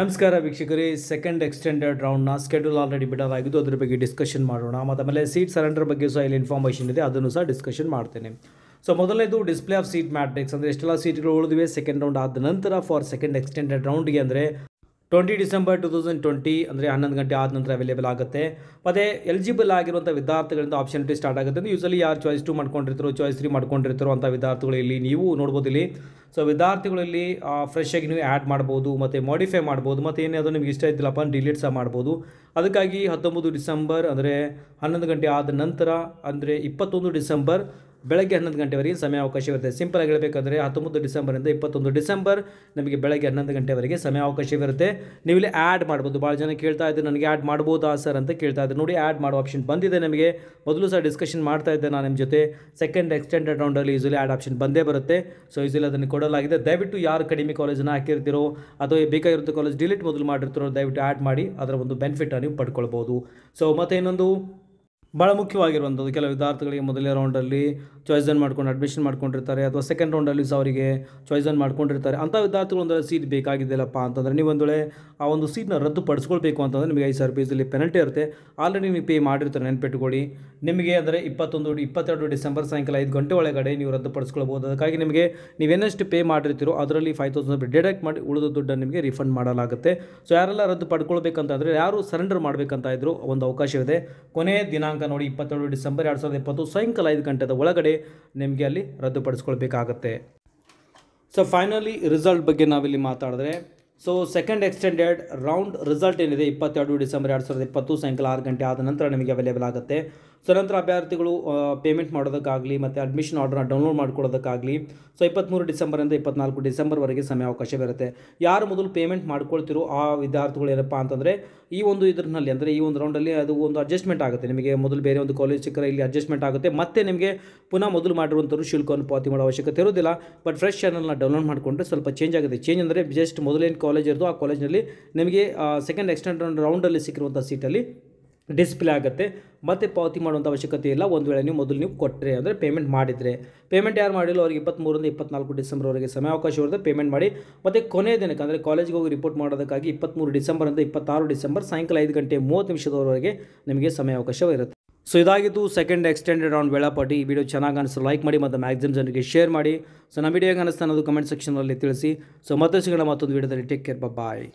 ನಮಸ್ಕಾರ ವೀಕ್ಷಕರೇ second extended ರೌಂಡ್ನ ಸ್ಕೆಡ್ಯೂಲ್ ಆಲ್ರೆಡಿ ಬಿಡಲಾಗಿದ್ದು ಅದರ ಬಗ್ಗೆ ಡಿಸ್ಕಷನ್ ಮಾಡೋಣ ಮತ್ತು ಆಮೇಲೆ ಸೀಟ್ ಸರೆಂಡರ್ ಬಗ್ಗೆ ಸಹ ಇಲ್ಲಿ ಇನ್ಫಾರ್ಮೇಷನ್ ಇದೆ ಅದನ್ನು ಸಹ ಡಿಸ್ಕಷನ್ ಮಾಡ್ತೇನೆ ಸೊ ಮೊದಲನೇದು ಡಿಸ್ಪ್ಲೇ ಆಫ್ ಸೀಟ್ ಮ್ಯಾಟ್ರಿಕ್ಸ್ ಅಂದರೆ ಎಷ್ಟೆಲ್ಲ ಸೀಟ್ಗಳು ಉಳಿದಿವೆ ಸೆಕೆಂಡ್ ರೌಂಡ್ ಆದ ನಂತರ ಫಾರ್ ಸೆಕೆಂಡ್ ಎಕ್ಸ್ಟೆಂಡೆಡ್ ರೌಂಡ್ಗೆ ಅಂದರೆ twenty December two thousand twenty ಅಂದರೆ ಹನ್ನೊಂದು ಗಂಟೆ ಆದ ನಂತರ ಅವೈಲೇಬಲ್ ಆಗುತ್ತೆ ಮತ್ತು ಎಲಿಜಿಬಲ್ ಆಗಿರುವಂಥ ವಿದ್ಯಾರ್ಥಿಗಳಿಂದ ಆಪ್ಷನಿಟಿ ಸ್ಟಾರ್ಟ್ ಆಗುತ್ತೆ ಅಂದರೆ ಯೂಸಲಿ ಯಾರು ಚಾಯ್ಸ್ ಟು ಮಾಡ್ಕೊಂಡಿರ್ತಾರೋ ಚಾಯ್ಸ್ ತ್ರೀ ಮಾಡ್ಕೊಂಡಿರ್ತಾರೋ ಅಂಥ ವಿದ್ಯಾರ್ಥಿಗಳು ಇಲ್ಲಿ ನೀವು ನೋಡ್ಬೋದು ಇಲ್ಲಿ ಸೊ ವಿದ್ಯಾರ್ಥಿಗಳಲ್ಲಿ ಫ್ರೆಶಾಗಿ ನೀವು ಆ್ಯಡ್ ಮಾಡ್ಬೋದು ಮತ್ತು ಮಾಡಿಫೈ ಮಾಡ್ಬೋದು ಮತ್ತು ಏನಾದರೂ ನಿಮ್ಗೆ ಇಷ್ಟ ಇದ್ದಿಲ್ಲಪ್ಪ ಡಿಲೀಟ್ ಸಹ ಮಾಡ್ಬೋದು ಅದಕ್ಕಾಗಿ ಹತ್ತೊಂಬತ್ತು ಡಿಸೆಂಬರ್ ಅಂದರೆ ಹನ್ನೊಂದು ಗಂಟೆ ಆದ ನಂತರ ಅಂದರೆ ಇಪ್ಪತ್ತೊಂದು ಡಿಸೆಂಬರ್ ಬೆಳಗ್ಗೆ ಹನ್ನೊಂದು ಗಂಟೆವರೆಗೆ ಇರುತ್ತೆ ಸಿಂಪಲ್ ಆಗಿ ಹೇಳಬೇಕಂದ್ರೆ ಹತ್ತೊಂಬತ್ತು ಡಿಸೆಂಬರಿಂದ ಇಪ್ಪತ್ತೊಂದು ಡಿಸೆಂಬರ್ ನಮಗೆ ಬೆಳಗ್ಗೆ ಹನ್ನೊಂದು ಗಂಟೆವರೆಗೆ ಇರುತ್ತೆ ನೀವು ಇಲ್ಲಿ ಆ್ಯಡ್ ಮಾಡ್ಬೋದು ಭಾಳ ಜನ ಕೇಳ್ತಾ ಇದ್ದರು ನನಗೆ ಆ್ಯಡ್ ಮಾಡ್ಬೋದಾ ಸರ್ ಅಂತ ಕೇಳ್ತಾ ಇದ್ದೆ ನೋಡಿ ಆ್ಯಡ್ ಮಾಡೋ ಆಪ್ಷನ್ ಬಂದಿದೆ ನಮಗೆ ಮೊದಲು ಸಹ ಡಿಸ್ಕಷನ್ ಮಾಡ್ತಾ ಇದ್ದೆ ನಾನು ನಿಮ್ಮ ಜೊತೆ ಸೆಕೆಂಡ್ ಎಕ್ಸ್ಟೆಂಡೆಡ್ ರೌಂಡಲ್ಲಿ ಈಸಿಲಿ ಆ್ಯಡ್ ಆಪ್ಷನ್ ಬಂದೇ ಬರುತ್ತೆ ಸೊ ಈಸಿಲಿ ಅದನ್ನು ಕೊಡಲಾಗಿದೆ ದಯವಿಟ್ಟು ಯಾರು ಕಡಿಮೆ ಕಾಲೇಜನ್ನು ಹಾಕಿರ್ತಿರೋ ಅಥವಾ ಬೇಕಾಗಿರುತ್ತೆ ಕಾಲೇಜ್ ಡಿಲೀಟ್ ಮೊದಲು ಮಾಡಿರ್ತಿರೋ ದಯವಿಟ್ಟು ಆ್ಯಡ್ ಮಾಡಿ ಅದರ ಒಂದು ಬೆನಿಫಿಟ್ ನೀವು ಪಡ್ಕೊಳ್ಬೋದು ಸೊ ಮತ್ತೆ ಇನ್ನೊಂದು ಭಾಳ ಮುಖ್ಯವಾಗಿರುವಂಥದ್ದು ಕೆಲವು ವಿದ್ಯಾರ್ಥಿಗಳಿಗೆ ಮೊದಲನೇ ರೌಂಡಲ್ಲಿ ಚಾಯ್ಸನ್ ಮಾಡ್ಕೊಂಡು ಅಡ್ಮಿಷನ್ ಮಾಡ್ಕೊಂಡಿರ್ತಾರೆ ಅಥವಾ ಸೆಕೆಂಡ್ ರೌಂಡಲ್ಲಿ ಸಹ ಅವರಿಗೆ ಚಾಯ್ಸನ್ ಮಾಡ್ಕೊಂಡಿರ್ತಾರೆ ಅಂಥ ವಿದ್ಯಾರ್ಥಿಗಳು ಒಂದು ಸೀಟ್ ಬೇಕಾಗಿದ್ದಿಲ್ಲಪ್ಪ ಅಂತಂದರೆ ನೀವು ಒಂದು ವೇಳೆ ಆ ಒಂದು ಸೀಟ್ನ ಪಡಿಸ್ಕೊಳ್ಬೇಕು ಅಂತಂದರೆ ನಿಮಗೆ ಐದು ಸಾವಿರ ರೂಪಾಯಿಸಲ್ಲಿ ಪೆನಲ್ಟಿ ಇರುತ್ತೆ ಆಲ್ರೆಡಿ ನೀವು ಪೇ ಮಾಡಿರ್ತಾರೆ ನೆನ್ಪಿಟ್ಕೊಳ್ಳಿ ನಿಮಗೆ ಅಂದರೆ ಇಪ್ಪತ್ತೊಂದು ಇಪ್ಪತ್ತೆರಡು ಡಿಸೆಂಬರ್ ಸಾಯಂಕಾಲ ಐದು ಗಂಟೆ ಒಳಗಡೆ ನೀವು ರದ್ದು ಪಡಿಸ್ಕೊಳ್ಬೋದು ಅದಕ್ಕಾಗಿ ನಿಮಗೆ ನೀವು ಏನಷ್ಟು ಪೇ ಮಾಡಿರ್ತೀರೋ ಅದರಲ್ಲಿ ಫೈವ್ ತೌಸಂಡ್ ರೂಪಾಯಿ ಡಿಡಕ್ಟ್ ಮಾಡಿ ಉಳಿದ ದುಡ್ಡನ್ನು ನಿಮಗೆ ರಿಫಂಡ್ ಮಾಡಲಾಗುತ್ತೆ ಸೊ ಯಾರೆಲ್ಲ ರದ್ದು ಪಡ್ಕೊಳ್ಬೇಕಂತಂದರೆ ಯಾರು ಸರೆಂಡರ್ ಮಾಡಬೇಕಂತ ಇದ್ದರು ಒಂದು ಅವಕಾಶವಿದೆ ಕೊನೆಯ ದಿನಾಂಕ ದಿನಾಂಕ ನೋಡಿ ಇಪ್ಪತ್ತೆರಡು ಡಿಸೆಂಬರ್ ಎರಡು ಸಾವಿರದ ಇಪ್ಪತ್ತು ಸಾಯಂಕಾಲ ಐದು ಗಂಟೆದ ಒಳಗಡೆ ನಿಮಗೆ ಅಲ್ಲಿ ರದ್ದುಪಡಿಸ್ಕೊಳ್ಬೇಕಾಗತ್ತೆ ಸೊ ಫೈನಲಿ ರಿಸಲ್ಟ್ ಬಗ್ಗೆ ನಾವಿಲ್ಲಿ ಮಾತಾಡಿದ್ರೆ so second extended round result ಏನಿದೆ ಇಪ್ಪತ್ತೆರಡು ಡಿಸೆಂಬರ್ ಎರಡು ಸಾವಿರದ ಇಪ್ಪತ್ತು ಸಾಯಂಕಾಲ ಆರು ಗಂಟೆ ಆದ ನಂತರ ನಿಮಗೆ ಅವೈಲೇಬಲ್ ಆಗುತ್ತೆ ಸೊ ನಂತರ ಅಭ್ಯರ್ಥಿಗಳು ಪೇಮೆಂಟ್ ಮಾಡೋದಕ್ಕಾಗಲಿ ಮತ್ತು ಅಡ್ಮಿಷನ್ ಆರ್ಡರ್ನ ಡೌನ್ಲೋಡ್ ಮಾಡ್ಕೊಳ್ಳೋದಕ್ಕಾಗಲಿ ಸೊ ಇಪ್ಪತ್ತ್ಮೂರು ಡಿಸೆಂಬರಿಂದ ಇಪ್ಪತ್ನಾಲ್ಕು ಡಿಸೆಂಬರ್ವರೆಗೆ ಅವಕಾಶ ಬರುತ್ತೆ ಯಾರು ಮೊದಲು ಪೇಮೆಂಟ್ ಮಾಡ್ಕೊಳ್ತಿರೋ ಆ ವಿದ್ಯಾರ್ಥಿಗಳು ಏನಪ್ಪ ಅಂತಂದರೆ ಈ ಒಂದು ಇದರಲ್ಲಿ ಅಂದರೆ ಈ ಒಂದು ರೌಂಡಲ್ಲಿ ಅದು ಒಂದು ಅಡ್ಜಸ್ಟ್ಮೆಂಟ್ ಆಗುತ್ತೆ ನಿಮಗೆ ಮೊದಲು ಬೇರೆ ಒಂದು ಕಾಲೇಜ್ ಸಿಕ್ಕರೆ ಇಲ್ಲಿ ಅಡ್ಜಸ್ಟ್ಮೆಂಟ್ ಆಗುತ್ತೆ ಮತ್ತೆ ನಿಮಗೆ ಪುನಃ ಮೊದಲು ಮಾಡಿರುವಂಥವ್ರು ಶುಲ್ಕವನ್ನು ಪಾವತಿ ಮಾಡೋ ಅವಶ್ಯಕತೆ ಇರೋದಿಲ್ಲ ಬಟ್ ಫ್ರೆಶ್ ಚಾನಲ್ನ ಡೌನ್ಲೋಡ್ ಮಾಡಿಕೊಂಡ್ರೆ ಸ್ವಲ್ಪ ಚೇಂಜ್ ಆಗುತ್ತೆ ಚೇಂಜ್ ಅಂದರೆ ಜಸ್ಟ್ ಮೊದಲೇನು ಕಾಲೇಜ್ ಇರೋದು ಆ ಕಾಲೇಜ್ನಲ್ಲಿ ನಿಮಗೆ ಸೆಕೆಂಡ್ ಎಕ್ಸ್ಟೆಂಡ್ ರೌಂಡಲ್ಲಿ ಸಿಕ್ಕಿರುವಂಥ ಸೀಟಲ್ಲಿ ಡಿಸ್ಪ್ಲೇ ಆಗುತ್ತೆ ಮತ್ತೆ ಪಾವತಿ ಮಾಡುವಂಥ ಅವಶ್ಯಕತೆ ಇಲ್ಲ ಒಂದು ವೇಳೆ ನೀವು ಮೊದಲು ನೀವು ಕೊಟ್ಟರೆ ಅಂದರೆ ಪೇಮೆಂಟ್ ಮಾಡಿದರೆ ಪೇಮೆಂಟ್ ಯಾರು ಮಾಡಿಲ್ಲ ಅವ್ರಿಗೆ ಇಪ್ಪತ್ತ್ಮೂರಿಂದ ಇಪ್ಪತ್ನಾಲ್ಕು ಡಿಸೆಂಬರ್ವರೆಗೆ ಸಮಯಾವಕಾಶ ಇರುತ್ತೆ ಪೇಮೆಂಟ್ ಮಾಡಿ ಮತ್ತು ಕೊನೆ ದಿನಕ್ಕೆ ಅಂದರೆ ಕಾಲೇಜಿಗೆ ಹೋಗಿ ರಿಪೋರ್ಟ್ ಮಾಡೋದಕ್ಕಾಗಿ ಇಪ್ಪತ್ತ್ಮೂರು ಡಿಸೆಂಬರಿಂದ ಇಪ್ಪತ್ತಾರು ಡಿಸೆಂಬರ್ ಸಾಯಂಕಾಲ ಐದು ಗಂಟೆ ಮೂವತ್ತು ನಿಮಿಷದವರೆಗೆ ನಿಮಗೆ ಸಮಯಾವಕಾಶವಿರುತ್ತೆ ಸೊ ಇದಾಗಿದ್ದು ಸೆಕೆಂಡ್ ಎಕ್ಸ್ಟೆಂಡೆಡ್ ಆನ್ ವೇಳಾಪಟ್ಟಿ ಈ ವಿಡಿಯೋ ಚೆನ್ನಾಗಿ ಅನಿಸ್ತು ಲೈಕ್ ಮಾಡಿ ಮತ್ತು ಮ್ಯಾಕ್ಸಿಮ್ ಜನರಿಗೆ ಶೇರ್ ಮಾಡಿ ಸೊ ನಮ್ಮ ವಿಡಿಯೋಗೆ ಅನಿಸ್ತಾ ಅನ್ನೋದು ಕಮೆಂಟ್ ಸೆಕ್ಷನಲ್ಲಿ ತಿಳಿಸಿ ಸೊ ಮತ್ತೆ ಸಿಗೋಣ ಮತ್ತೊಂದು ವಿಡಿಯೋದಲ್ಲಿ ಟೇಕ್ ಕೇರ್ ಬಾಯ್